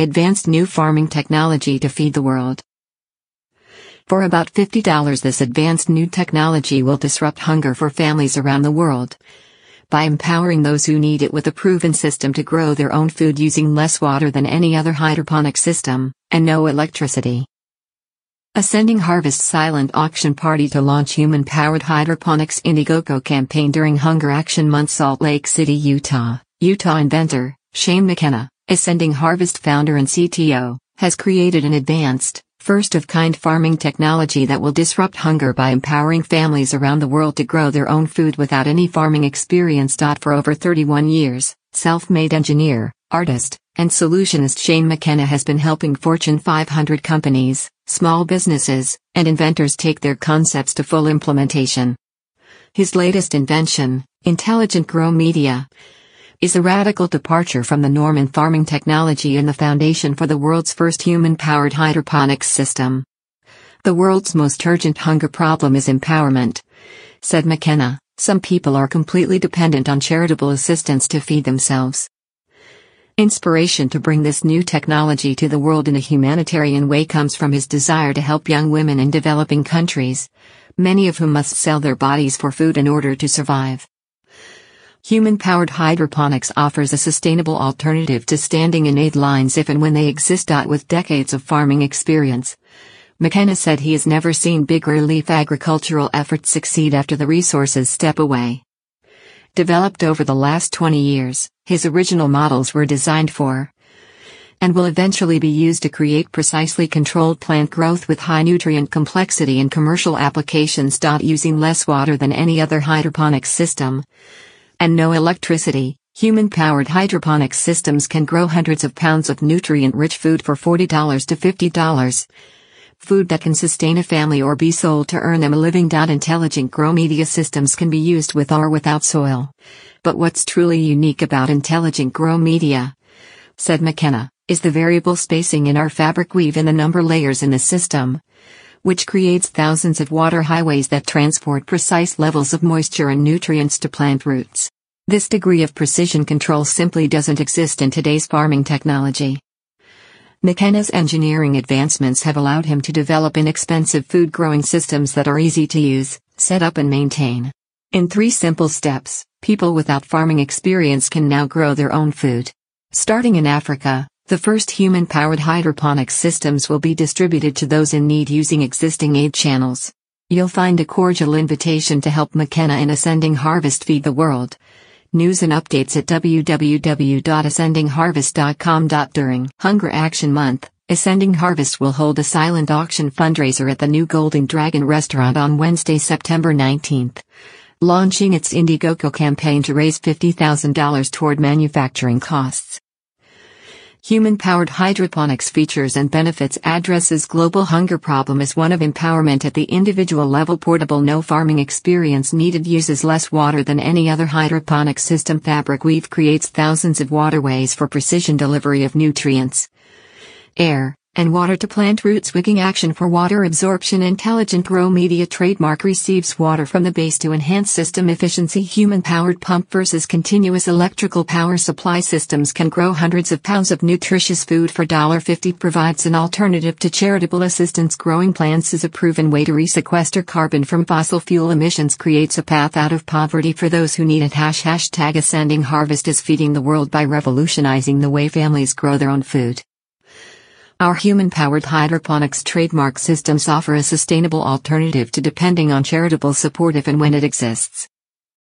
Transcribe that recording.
advanced new farming technology to feed the world. For about $50 this advanced new technology will disrupt hunger for families around the world. By empowering those who need it with a proven system to grow their own food using less water than any other hydroponic system, and no electricity. Ascending Harvest silent auction party to launch human-powered hydroponics Indiegogo campaign during Hunger Action Month Salt Lake City, Utah, Utah inventor, Shane McKenna. Ascending Harvest founder and CTO, has created an advanced, first-of-kind farming technology that will disrupt hunger by empowering families around the world to grow their own food without any farming experience. For over 31 years, self-made engineer, artist, and solutionist Shane McKenna has been helping Fortune 500 companies, small businesses, and inventors take their concepts to full implementation. His latest invention, Intelligent Grow Media, is a radical departure from the norm in farming technology and the foundation for the world's first human-powered hydroponics system. The world's most urgent hunger problem is empowerment. Said McKenna, some people are completely dependent on charitable assistance to feed themselves. Inspiration to bring this new technology to the world in a humanitarian way comes from his desire to help young women in developing countries, many of whom must sell their bodies for food in order to survive. Human powered hydroponics offers a sustainable alternative to standing in aid lines if and when they exist. With decades of farming experience, McKenna said he has never seen big relief agricultural efforts succeed after the resources step away. Developed over the last 20 years, his original models were designed for and will eventually be used to create precisely controlled plant growth with high nutrient complexity in commercial applications. Using less water than any other hydroponic system and no electricity, human-powered hydroponic systems can grow hundreds of pounds of nutrient-rich food for $40 to $50. Food that can sustain a family or be sold to earn them a living. Intelligent grow media systems can be used with or without soil. But what's truly unique about intelligent grow media? Said McKenna, is the variable spacing in our fabric weave and the number layers in the system which creates thousands of water highways that transport precise levels of moisture and nutrients to plant roots. This degree of precision control simply doesn't exist in today's farming technology. McKenna's engineering advancements have allowed him to develop inexpensive food growing systems that are easy to use, set up and maintain. In three simple steps, people without farming experience can now grow their own food. Starting in Africa, the first human-powered hydroponics systems will be distributed to those in need using existing aid channels. You'll find a cordial invitation to help McKenna and Ascending Harvest feed the world. News and updates at www.ascendingharvest.com. During Hunger Action Month, Ascending Harvest will hold a silent auction fundraiser at the new Golden Dragon restaurant on Wednesday, September 19th launching its Indiegogo campaign to raise $50,000 toward manufacturing costs. Human-powered hydroponics features and benefits addresses global hunger problem as one of empowerment at the individual level portable no farming experience needed uses less water than any other hydroponic system fabric weave creates thousands of waterways for precision delivery of nutrients. Air and water to plant roots wigging action for water absorption intelligent Grow media trademark receives water from the base to enhance system efficiency human powered pump versus continuous electrical power supply systems can grow hundreds of pounds of nutritious food for $1.50 provides an alternative to charitable assistance growing plants is a proven way to resequester carbon from fossil fuel emissions creates a path out of poverty for those who need it hash hashtag ascending harvest is feeding the world by revolutionizing the way families grow their own food our human-powered hydroponics trademark systems offer a sustainable alternative to depending on charitable support if and when it exists.